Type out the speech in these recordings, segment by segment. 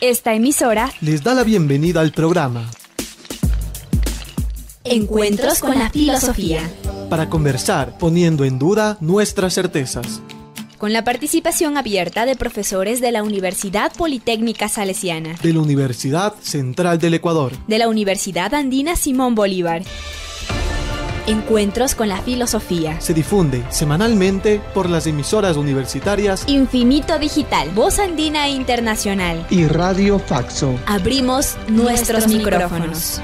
Esta emisora les da la bienvenida al programa Encuentros con la Filosofía. Para conversar poniendo en duda nuestras certezas. Con la participación abierta de profesores de la Universidad Politécnica Salesiana. De la Universidad Central del Ecuador. De la Universidad Andina Simón Bolívar. Encuentros con la filosofía. Se difunde semanalmente por las emisoras universitarias Infinito Digital, Voz Andina Internacional y Radio Faxo. Abrimos nuestros, micrófonos.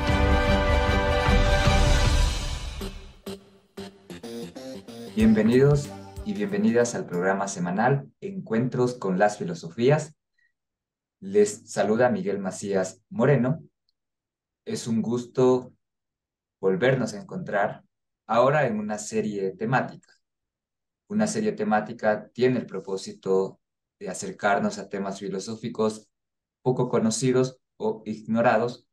Bienvenidos y bienvenidas al programa semanal Encuentros con las filosofías. Les saluda Miguel Macías Moreno. Es un gusto volvernos a encontrar ahora en una serie temática. Una serie temática tiene el propósito de acercarnos a temas filosóficos poco conocidos o ignorados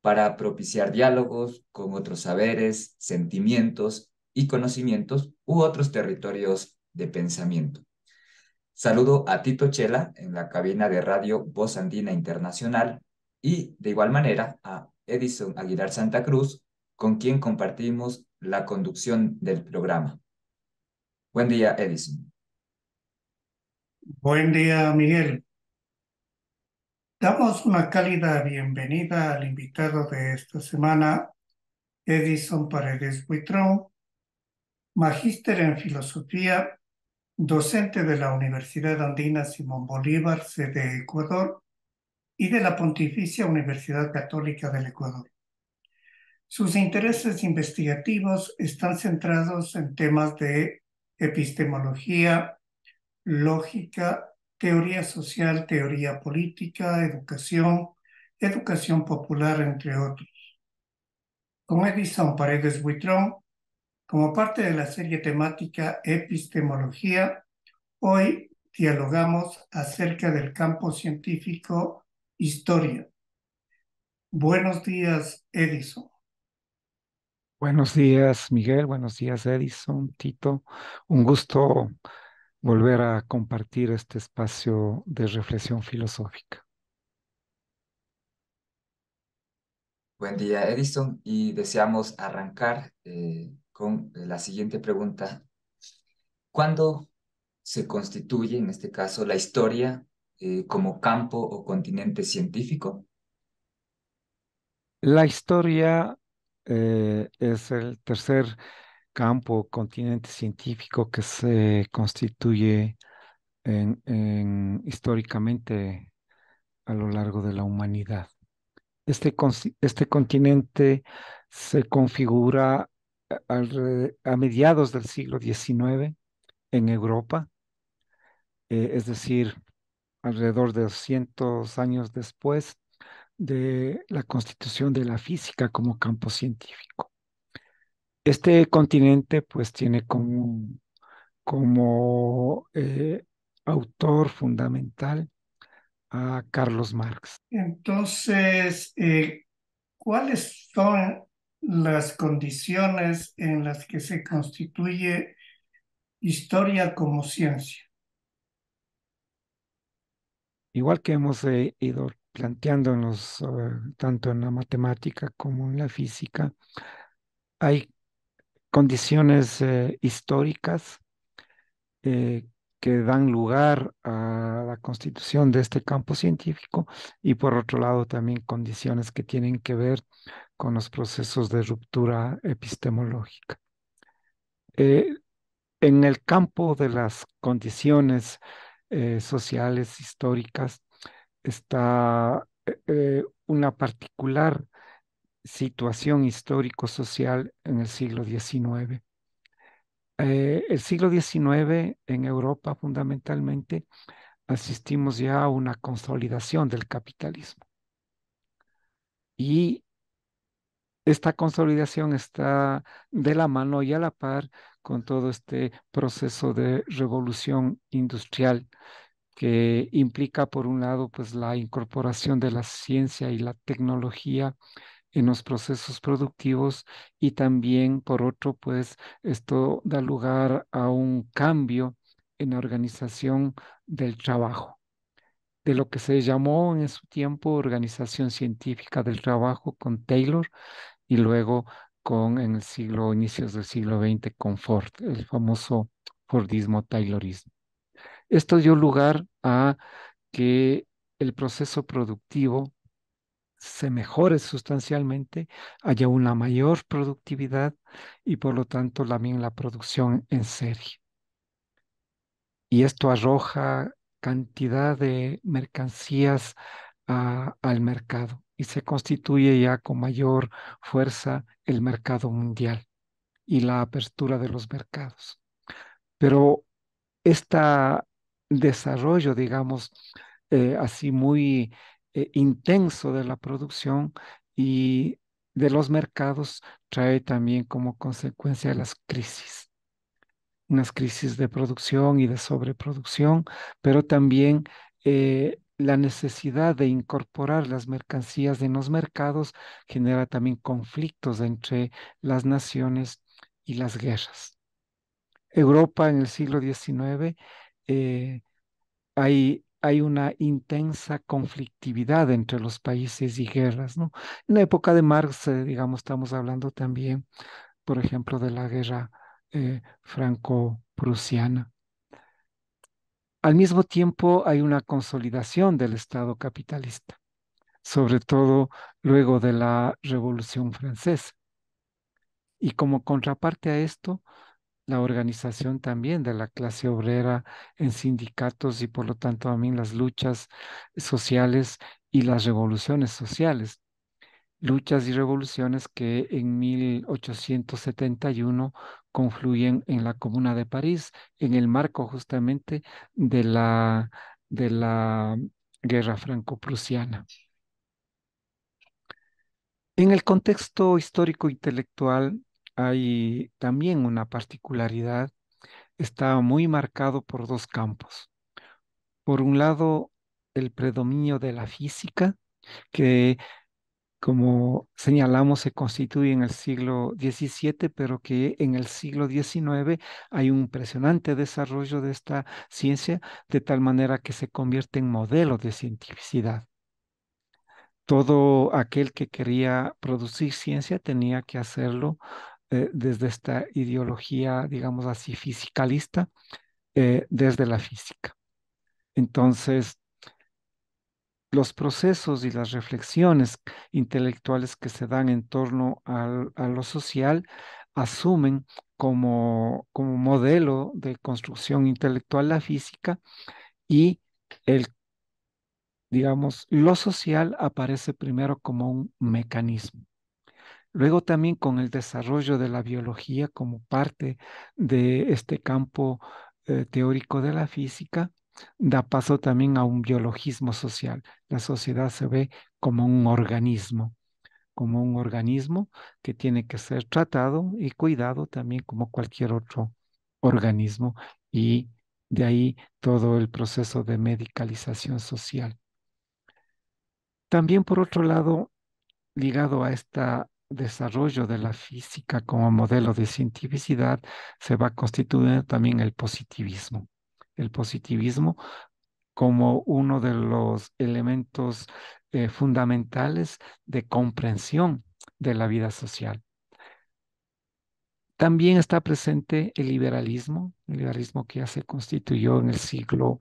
para propiciar diálogos con otros saberes, sentimientos y conocimientos u otros territorios de pensamiento. Saludo a Tito Chela en la cabina de radio Voz Andina Internacional y de igual manera a Edison Aguilar Santa Cruz con quien compartimos la conducción del programa. Buen día, Edison. Buen día, Miguel. Damos una cálida bienvenida al invitado de esta semana, Edison Paredes Buitrón, magíster en filosofía, docente de la Universidad Andina Simón Bolívar, sede Ecuador, y de la Pontificia Universidad Católica del Ecuador. Sus intereses investigativos están centrados en temas de epistemología, lógica, teoría social, teoría política, educación, educación popular, entre otros. Con Edison Paredes Buitrón, como parte de la serie temática Epistemología, hoy dialogamos acerca del campo científico historia. Buenos días, Edison. Buenos días, Miguel. Buenos días, Edison, Tito. Un gusto volver a compartir este espacio de reflexión filosófica. Buen día, Edison, y deseamos arrancar eh, con eh, la siguiente pregunta. ¿Cuándo se constituye, en este caso, la historia eh, como campo o continente científico? La historia eh, es el tercer campo, continente científico que se constituye en, históricamente a lo largo de la humanidad. Este, este continente se configura a, mediados del siglo XIX en Europa, eh, es decir, alrededor de 200 años después de la constitución de la física como campo científico. Este continente pues tiene como, como eh, autor fundamental a Carlos Marx. Entonces, eh, ¿cuáles son las condiciones en las que se constituye historia como ciencia? Igual que hemos eh, ido planteándonos eh, tanto en la matemática como en la física, hay condiciones eh, históricas eh, que dan lugar a la constitución de este campo científico y por otro lado también condiciones que tienen que ver con los procesos de ruptura epistemológica. en el campo de las condiciones sociales, históricas, está eh, eh, una particular situación histórico-social en el siglo XIX. Eh, el siglo XIX en Europa fundamentalmente asistimos ya a una consolidación del capitalismo. Y esta consolidación está de la mano y a la par con todo este proceso de revolución industrial que implica, por un lado, pues la incorporación de la ciencia y la tecnología en los procesos productivos y también, por otro, pues esto da lugar a un cambio en la organización del trabajo, de lo que se llamó en su tiempo organización científica del trabajo con Taylor y luego con en el siglo, inicios del siglo XX, con Ford, el famoso Fordismo-Taylorismo. Esto dio lugar a que el proceso productivo se mejore sustancialmente, haya una mayor productividad y por lo tanto también la producción en serie. Y esto arroja cantidad de mercancías al mercado y se constituye ya con mayor fuerza el mercado mundial y la apertura de los mercados. Pero esta desarrollo, digamos, eh, así muy eh, intenso de la producción y de los mercados trae también como consecuencia las crisis unas crisis de producción y de sobreproducción, pero también eh, la necesidad de incorporar las mercancías en los mercados genera también conflictos entre las naciones y las guerras. Europa en el siglo XIX eh, hay, hay una intensa conflictividad entre los países y guerras. ¿no? En la época de Marx, eh, digamos, estamos hablando también, por ejemplo, de la guerra eh, franco-prusiana. Al mismo tiempo, hay una consolidación del Estado capitalista, sobre todo luego de la Revolución Francesa. Y como contraparte a esto, la organización también de la clase obrera en sindicatos y por lo tanto también las luchas sociales y las revoluciones sociales. Luchas y revoluciones que en 1871 confluyen en la Comuna de París en el marco justamente de la, de la guerra franco-prusiana. En el contexto histórico-intelectual hay también una particularidad, está muy marcado por dos campos. Por un lado, el predominio de la física, que como señalamos se constituye en el siglo XVII, pero que en el siglo XIX hay un impresionante desarrollo de esta ciencia, de tal manera que se convierte en modelo de cientificidad todo aquel que quería producir ciencia tenía que hacerlo eh, desde esta ideología, digamos así, fisicalista, eh, desde la física. Entonces, los procesos y las reflexiones intelectuales que se dan en torno a lo social asumen como, como, modelo de construcción intelectual la física y el, digamos, lo social aparece primero como un mecanismo. Luego también con el desarrollo de la biología como parte de este campo eh, teórico de la física, da paso también a un biologismo social. La sociedad se ve como un organismo, como un organismo que tiene que ser tratado y cuidado también como cualquier otro organismo y de ahí todo el proceso de medicalización social. También por otro lado, ligado a esta desarrollo de la física como modelo de cientificidad se va constituyendo también el positivismo. El positivismo como uno de los elementos eh, fundamentales de comprensión de la vida social. También está presente el liberalismo, el liberalismo que ya se constituyó en el siglo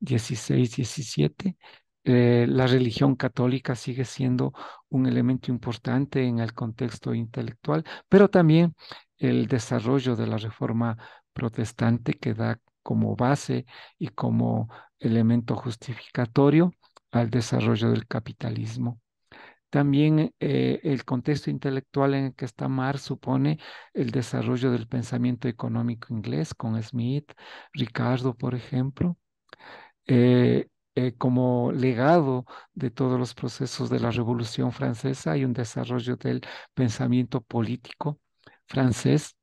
XVI, XVII, eh, la religión católica sigue siendo un elemento importante en el contexto intelectual, pero también el desarrollo de la reforma protestante que da como base y como elemento justificatorio al desarrollo del capitalismo. También eh, el contexto intelectual en el que está Marx supone el desarrollo del pensamiento económico inglés con Smith, Ricardo, por ejemplo. Eh, eh, como legado de todos los procesos de la Revolución Francesa y un desarrollo del pensamiento político francés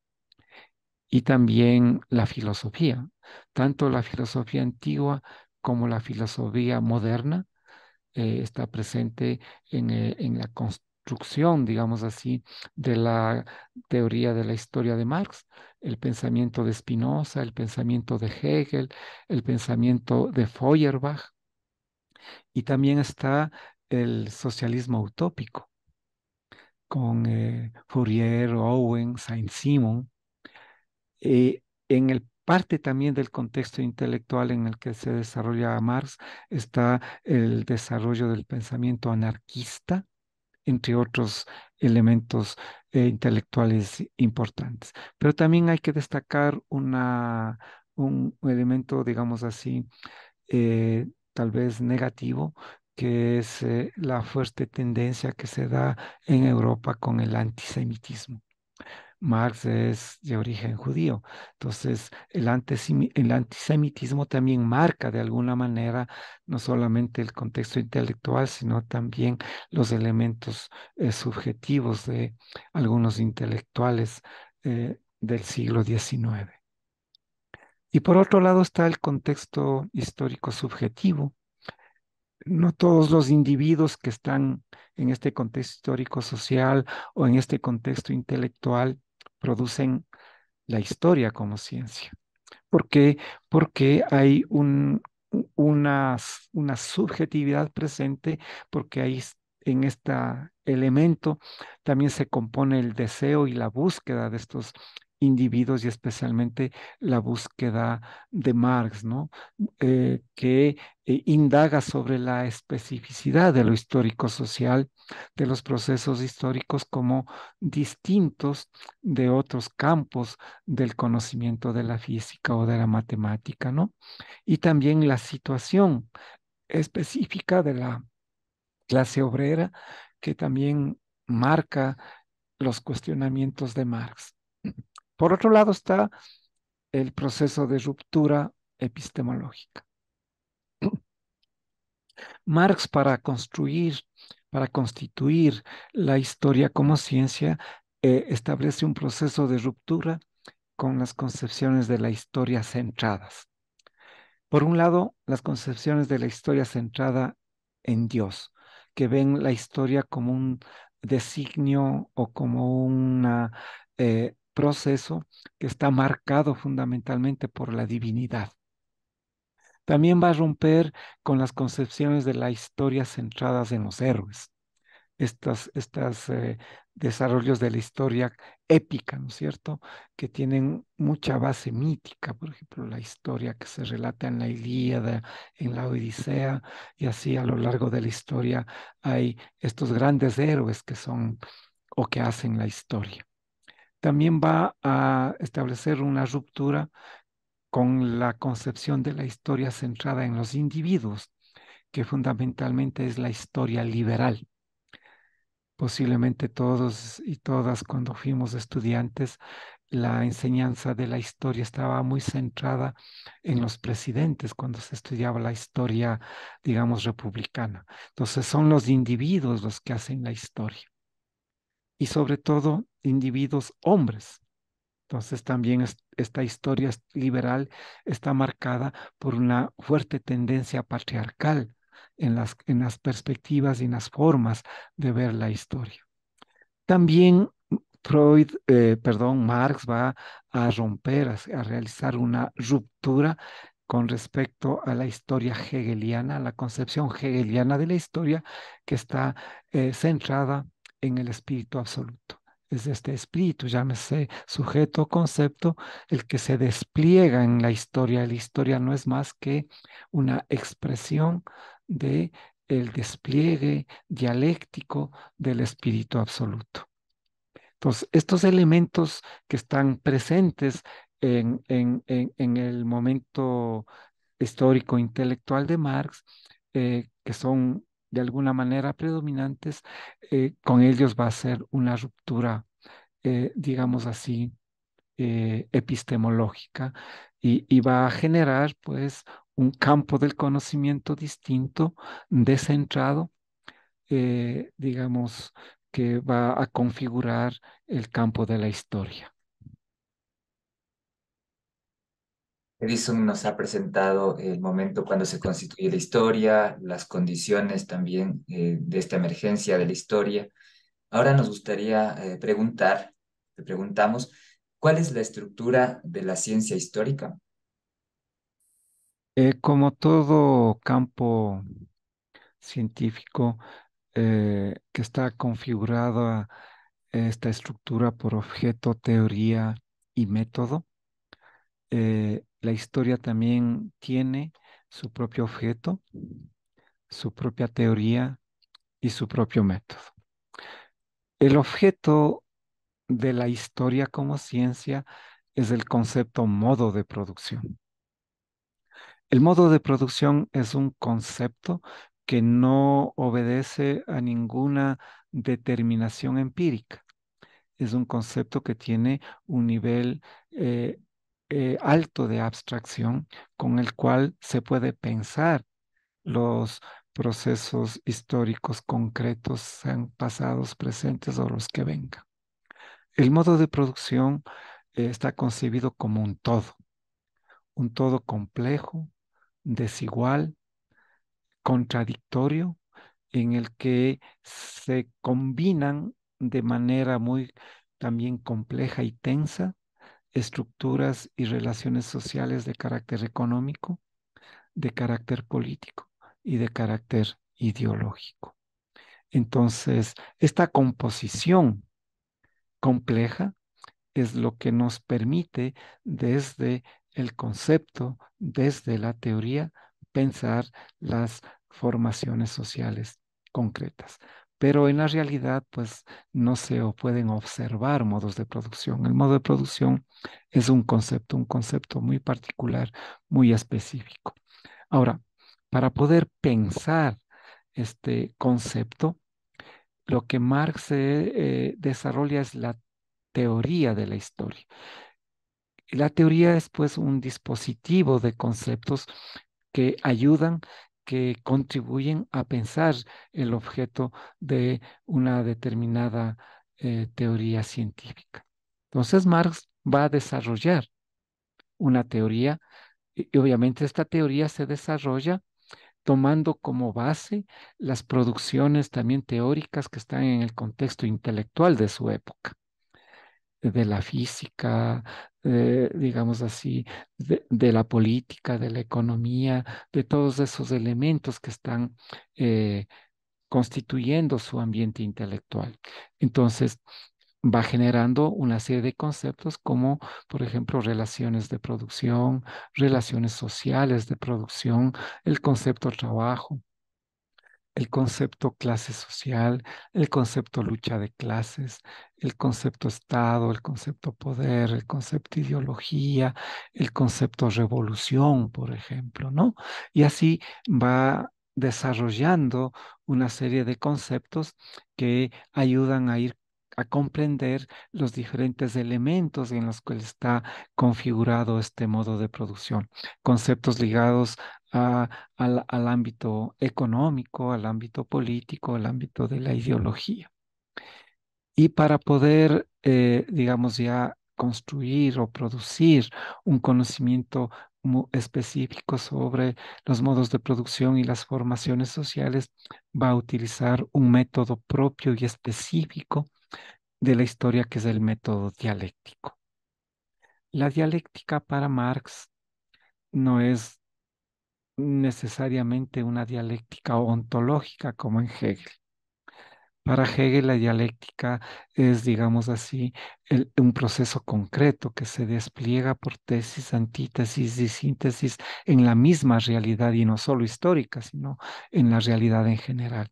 y también la filosofía, tanto la filosofía antigua como la filosofía moderna eh, está presente en, eh, en la construcción, digamos así, de la teoría de la historia de Marx, el pensamiento de Spinoza, el pensamiento de Hegel, el pensamiento de Feuerbach, y también está el socialismo utópico, con eh, Fourier, Owen, Saint-Simon. Eh, en el parte también del contexto intelectual en el que se desarrolla Marx está el desarrollo del pensamiento anarquista, entre otros elementos eh, intelectuales importantes. Pero también hay que destacar una, un elemento, digamos así, tal vez negativo, que es eh, la fuerte tendencia que se da en Europa con el antisemitismo. Marx es de origen judío. Entonces, el, antisemitismo también marca de alguna manera no solamente el contexto intelectual, sino también los elementos eh, subjetivos de algunos intelectuales eh, del siglo XIX. Y por otro lado está el contexto histórico subjetivo. No todos los individuos que están en este contexto histórico social o en este contexto intelectual producen la historia como ciencia. ¿Por qué? Porque hay una, una subjetividad presente, porque en este elemento también se compone el deseo y la búsqueda de estos individuos y especialmente la búsqueda de Marx, ¿no? Eh, que eh, indaga sobre la especificidad de lo histórico-social, de los procesos históricos como distintos de otros campos del conocimiento de la física o de la matemática, ¿no? Y también la situación específica de la clase obrera que también marca los cuestionamientos de Marx. Por otro lado está el proceso de ruptura epistemológica. Marx para construir, para constituir la historia como ciencia, eh, establece un proceso de ruptura con las concepciones de la historia centradas. Por un lado, las concepciones de la historia centrada en Dios, que ven la historia como un designio o como una eh, proceso que está marcado fundamentalmente por la divinidad. También va a romper con las concepciones de la historia centradas en los héroes. Estos estas, eh, desarrollos de la historia épica, ¿no es cierto? Que tienen mucha base mítica, por ejemplo, la historia que se relata en la Ilíada, en la Odisea, y así a lo largo de la historia hay estos grandes héroes que son o que hacen la historia también va a establecer una ruptura con la concepción de la historia centrada en los individuos, que fundamentalmente es la historia liberal. Posiblemente todos y todas cuando fuimos estudiantes, la enseñanza de la historia estaba muy centrada en los presidentes cuando se estudiaba la historia, digamos, republicana. Entonces son los individuos los que hacen la historia y sobre todo individuos hombres. Entonces también esta historia liberal está marcada por una fuerte tendencia patriarcal en las, en las perspectivas y en las formas de ver la historia. También Freud, eh, perdón, Marx va a romper, a, realizar una ruptura con respecto a la historia hegeliana, la concepción hegeliana de la historia que está eh, centrada en el espíritu absoluto. Es este espíritu, llámese sujeto o concepto, el que se despliega en la historia. La historia no es más que una expresión de el despliegue dialéctico del espíritu absoluto. Entonces, estos elementos que están presentes en, en, en, el momento histórico intelectual de Marx, eh, que son de alguna manera predominantes, eh, con ellos va a ser una ruptura, eh, digamos así, eh, epistemológica y, y, va a generar pues un campo del conocimiento distinto, descentrado, digamos, que va a configurar el campo de la historia. Edison nos ha presentado el momento cuando se constituye la historia, las condiciones también eh, de esta emergencia de la historia. Ahora nos gustaría eh, preguntar, te preguntamos, ¿cuál es la estructura de la ciencia histórica? Eh, como todo campo científico que está configurado, esta estructura por objeto, teoría y método, la historia también tiene su propio objeto, su propia teoría y su propio método. El objeto de la historia como ciencia es el concepto modo de producción. El modo de producción es un concepto que no obedece a ninguna determinación empírica. Es un concepto que tiene un nivel eh, eh, alto de abstracción con el cual se puede pensar los procesos históricos concretos, sean pasados, presentes o los que vengan. El modo de producción eh, está concebido como un todo, un todo complejo, desigual, contradictorio, en el que se combinan de manera muy también compleja y tensa estructuras y relaciones sociales de carácter económico, de carácter político y de carácter ideológico. Entonces, esta composición compleja es lo que nos permite desde el concepto, desde la teoría, pensar las formaciones sociales concretas pero en la realidad pues no se pueden observar modos de producción. El modo de producción es un concepto, un concepto muy particular, muy específico. Ahora, para poder pensar este concepto, lo que Marx eh, desarrolla es la teoría de la historia. La teoría es pues un dispositivo de conceptos que ayudan que contribuyen a pensar el objeto de una determinada eh, teoría científica. Entonces Marx va a desarrollar una teoría y obviamente esta teoría se desarrolla tomando como base las producciones también teóricas que están en el contexto intelectual de su época, de la física, eh, digamos así, de, la política, de la economía, de todos esos elementos que están eh, constituyendo su ambiente intelectual. Entonces, va generando una serie de conceptos como, por ejemplo, relaciones de producción, relaciones sociales de producción, el concepto trabajo, el concepto clase social, el concepto lucha de clases, el concepto Estado, el concepto poder, el concepto ideología, el concepto revolución, por ejemplo, ¿no? Y así va desarrollando una serie de conceptos que ayudan a ir a comprender los diferentes elementos en los cuales está configurado este modo de producción. Conceptos ligados al, ámbito económico, al ámbito político, al ámbito de la ideología. Y para poder, eh, digamos, ya construir o producir un conocimiento específico sobre los modos de producción y las formaciones sociales, va a utilizar un método propio y específico de la historia que es el método dialéctico. La dialéctica para Marx no es necesariamente una dialéctica ontológica como en Hegel. Para Hegel la dialéctica es, digamos así, un proceso concreto que se despliega por tesis, antítesis y síntesis en la misma realidad y no solo histórica, sino en la realidad en general.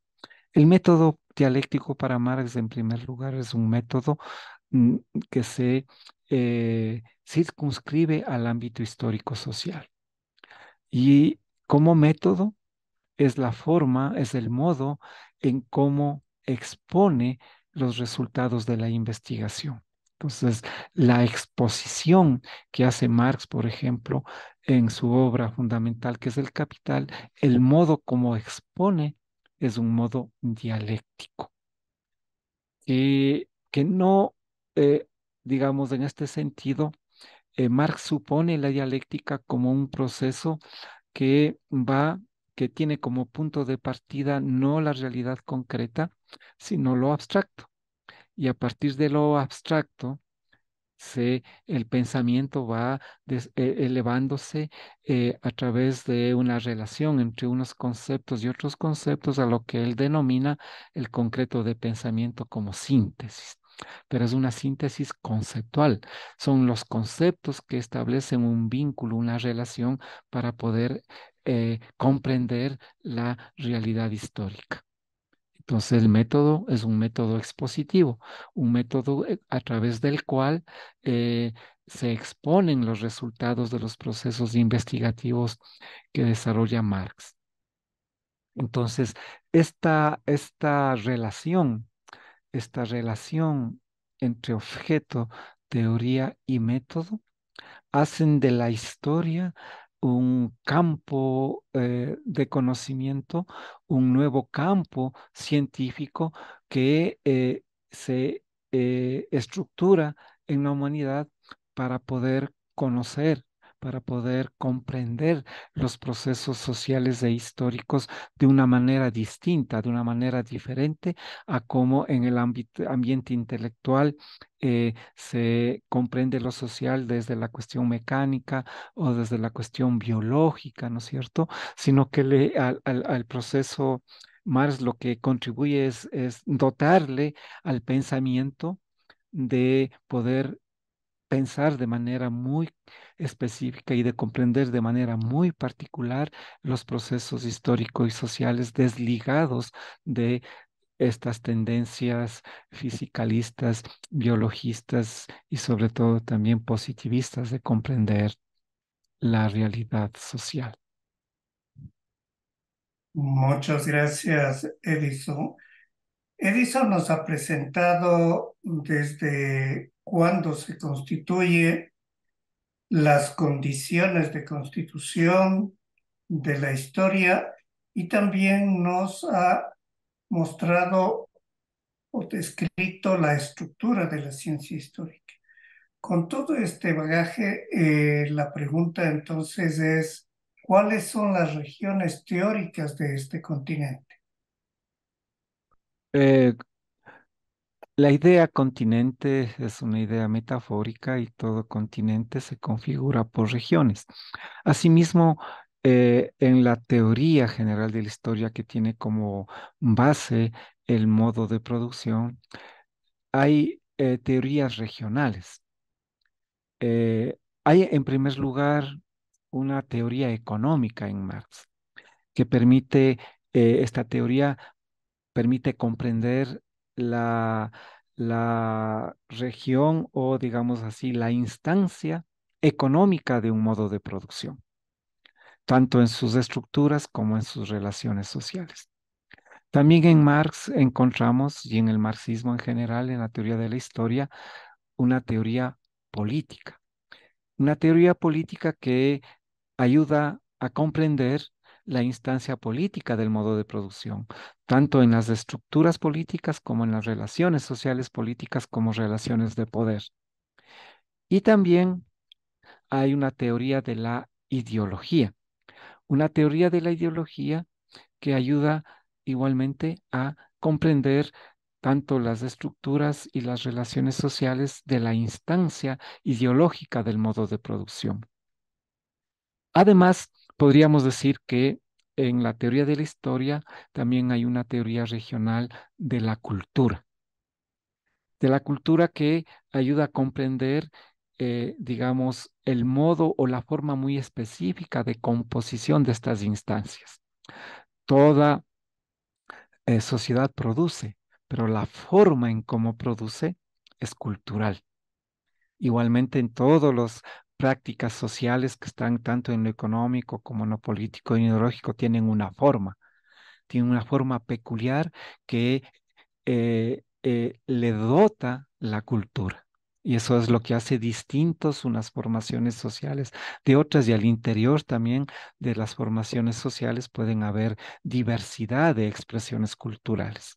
El método dialéctico para Marx, en primer lugar, es un método mm, que se eh, circunscribe al ámbito histórico-social. Y como método es la forma, es el modo en cómo expone los resultados de la investigación. Entonces, la exposición que hace Marx, por ejemplo, en su obra fundamental que es El Capital, el modo como expone es un modo dialéctico. Y que no, eh, digamos, en este sentido, eh, Marx supone la dialéctica como un proceso que va, que tiene como punto de partida no la realidad concreta, sino lo abstracto. Y a partir de lo abstracto, se, el pensamiento va eh, elevándose eh, a través de una relación entre unos conceptos y otros conceptos a lo que él denomina el concreto de pensamiento como síntesis pero es una síntesis conceptual. Son los conceptos que establecen un vínculo, una relación para poder eh, comprender la realidad histórica. Entonces el método es un método expositivo, un método eh, a través del cual eh, se exponen los resultados de los procesos investigativos que desarrolla Marx. Entonces, esta, esta relación esta relación entre objeto, teoría y método, hacen de la historia un campo eh, de conocimiento, un nuevo campo científico que eh, se eh, estructura en la humanidad para poder conocer para poder comprender los procesos sociales e históricos de una manera distinta, de una manera diferente a cómo en el ambiente intelectual eh, se comprende lo social desde la cuestión mecánica o desde la cuestión biológica, ¿no es cierto? Sino que al, proceso Marx lo que contribuye es, es dotarle al pensamiento de poder pensar de manera muy específica y de comprender de manera muy particular los procesos históricos y sociales desligados de estas tendencias fisicalistas, biologistas y sobre todo también positivistas de comprender la realidad social. Muchas gracias, Edison. Edison nos ha presentado desde cuando se constituye las condiciones de constitución de la historia y también nos ha mostrado o descrito la estructura de la ciencia histórica. Con todo este bagaje, eh, la pregunta entonces es, ¿cuáles son las regiones teóricas de este continente? Eh, la idea continente es una idea metafórica y todo continente se configura por regiones. Asimismo, eh, en la teoría general de la historia que tiene como base el modo de producción, hay eh, teorías regionales. Eh, hay, en primer lugar, una teoría económica en Marx que permite, esta teoría permite comprender la, la región o, digamos así, la instancia económica de un modo de producción, tanto en sus estructuras como en sus relaciones sociales. También en Marx encontramos, y en el marxismo en general, en la teoría de la historia, una teoría política. Una teoría política que ayuda a comprender la instancia política del modo de producción, tanto en las estructuras políticas como en las relaciones sociales políticas como relaciones de poder. Y también hay una teoría de la ideología, una teoría de la ideología que ayuda igualmente a comprender tanto las estructuras y las relaciones sociales de la instancia ideológica del modo de producción. Además, podríamos decir que en la teoría de la historia también hay una teoría regional de la cultura, de la cultura que ayuda a comprender, eh, digamos, el modo o la forma muy específica de composición de estas instancias. Toda eh, sociedad produce, pero la forma en cómo produce es cultural. Igualmente en todos los prácticas sociales que están tanto en lo económico como en lo político y ideológico tienen una forma, tienen una forma peculiar que eh, eh, le dota la cultura. Y eso es lo que hace distintos unas formaciones sociales de otras y al interior también de las formaciones sociales pueden haber diversidad de expresiones culturales.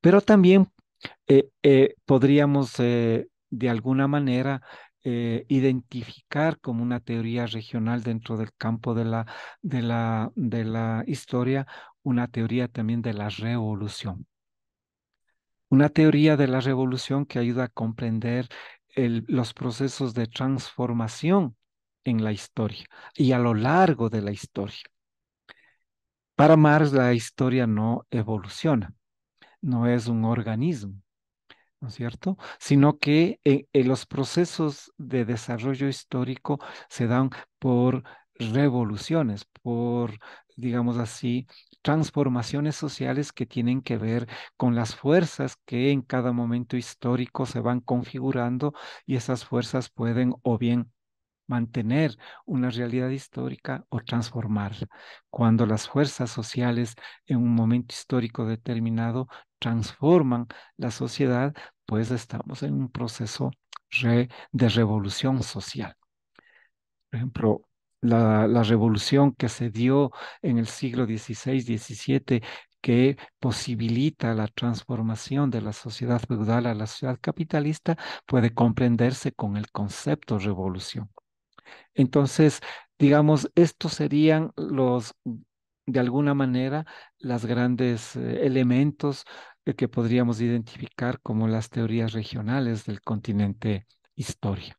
Pero también eh, podríamos de alguna manera eh, identificar como una teoría regional dentro del campo de la, historia, una teoría también de la revolución. Una teoría de la revolución que ayuda a comprender los procesos de transformación en la historia y a lo largo de la historia. Para Marx la historia no evoluciona, no es un organismo, ¿no es cierto? Sino que en, eh, eh, los procesos de desarrollo histórico se dan por revoluciones, por, digamos así, transformaciones sociales que tienen que ver con las fuerzas que en cada momento histórico se van configurando y esas fuerzas pueden o bien mantener una realidad histórica o transformarla. Cuando las fuerzas sociales en un momento histórico determinado transforman la sociedad, pues estamos en un proceso de revolución social. Por ejemplo, la, la, revolución que se dio en el siglo XVI, XVII, que posibilita la transformación de la sociedad feudal a la sociedad capitalista, puede comprenderse con el concepto revolución. Entonces, digamos, estos serían los de alguna manera las grandes eh, elementos eh, que podríamos identificar como las teorías regionales del continente historia.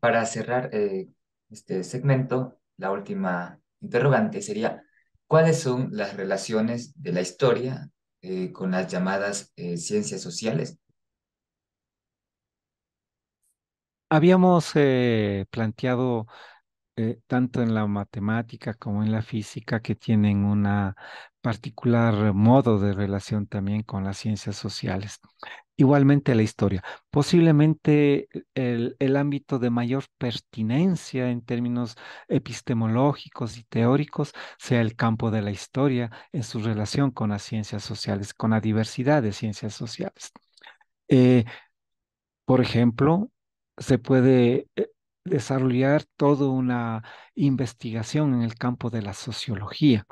Para cerrar eh, este segmento, la última interrogante sería, ¿cuáles son las relaciones de la historia con las llamadas ciencias sociales? Habíamos planteado eh, tanto en la matemática como en la física, que tienen un particular modo de relación también con las ciencias sociales. Igualmente la historia. Posiblemente el, ámbito de mayor pertinencia en términos epistemológicos y teóricos sea el campo de la historia en su relación con las ciencias sociales, con la diversidad de ciencias sociales. Eh, por ejemplo, se puede eh, desarrollar toda una investigación en el campo de la sociología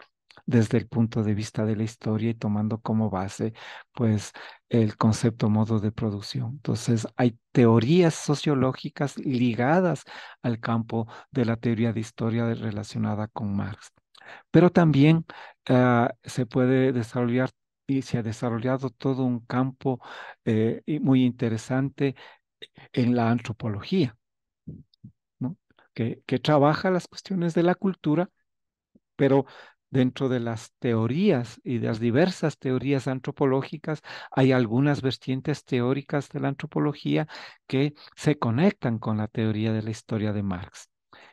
desde el punto de vista de la historia y tomando como base pues el concepto modo de producción. Entonces hay teorías sociológicas ligadas al campo de la teoría de historia relacionada con Marx. Pero también ah, se puede desarrollar y se ha desarrollado todo un campo eh, muy interesante en la antropología que, trabaja las cuestiones de la cultura, pero dentro de las teorías y de las diversas teorías antropológicas, hay algunas vertientes teóricas de la antropología que se conectan con la teoría de la historia de Marx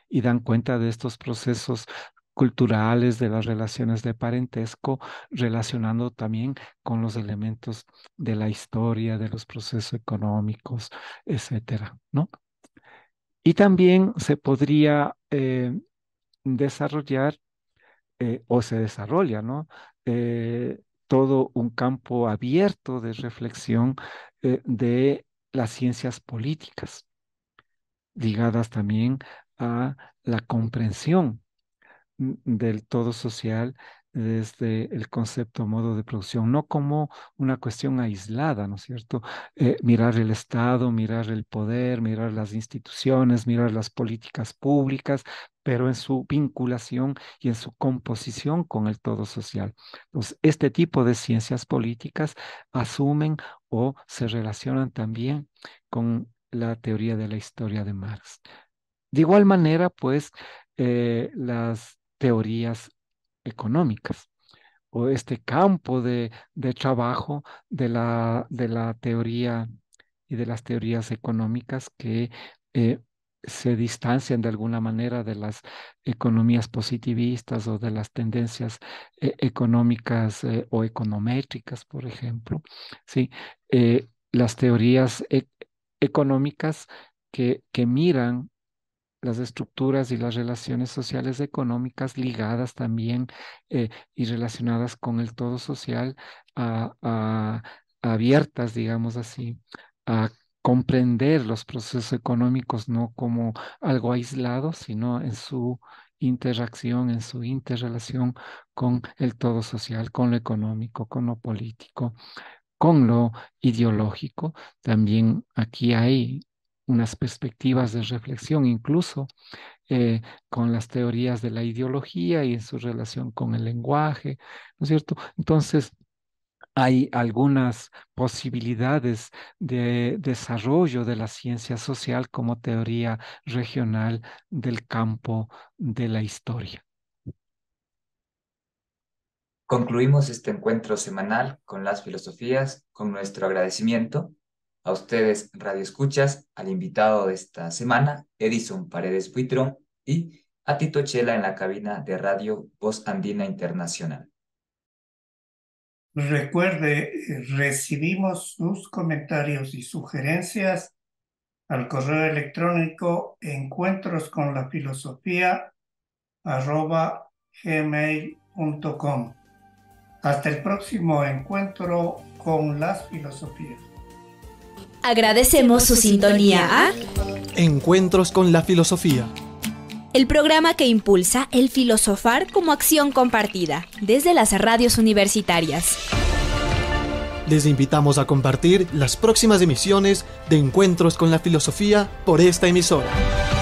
y dan cuenta de estos procesos culturales, de las relaciones de parentesco, relacionando también con los elementos de la historia, de los procesos económicos, etcétera, ¿no? Y también se podría eh, desarrollar eh, o se desarrolla, ¿no? Eh, todo un campo abierto de reflexión de las ciencias políticas, ligadas también a la comprensión mm, del todo social desde este, el concepto modo de producción, no como una cuestión aislada, ¿no es cierto? Eh, mirar el Estado, mirar el poder, mirar las instituciones, mirar las políticas públicas, pero en su vinculación y en su composición con el todo social. Entonces, este tipo de ciencias políticas asumen o se relacionan también con la teoría de la historia de Marx. De igual manera, pues, eh, las teorías económicas o este campo de, trabajo de la, de la, teoría y de las teorías económicas que eh, se distancian de alguna manera de las economías positivistas o de las tendencias eh, económicas eh, o econométricas, por ejemplo. ¿sí? las teorías e-, económicas que, que miran las estructuras y las relaciones sociales económicas ligadas también eh, y relacionadas con el todo social abiertas, digamos así, a comprender los procesos económicos no como algo aislado, sino en su interacción, en su interrelación con el todo social, con lo económico, con lo político, con lo ideológico. También aquí hay unas perspectivas de reflexión incluso eh, con las teorías de la ideología y en su relación con el lenguaje, ¿no es cierto? Entonces, hay algunas posibilidades de desarrollo de la ciencia social como teoría regional del campo de la historia. Concluimos este encuentro semanal con las filosofías con nuestro agradecimiento a ustedes, Radio Escuchas, al invitado de esta semana, Edison Paredes Buitrón, y a Tito Chela en la cabina de radio Voz Andina Internacional. Recuerde, recibimos sus comentarios y sugerencias al correo electrónico encuentros con la filosofía arroba Hasta el próximo encuentro con las filosofías. Agradecemos su sintonía a ¿ah? Encuentros con la Filosofía. El programa que impulsa el filosofar como acción compartida desde las radios universitarias. Les invitamos a compartir las próximas emisiones de Encuentros con la Filosofía por esta emisora.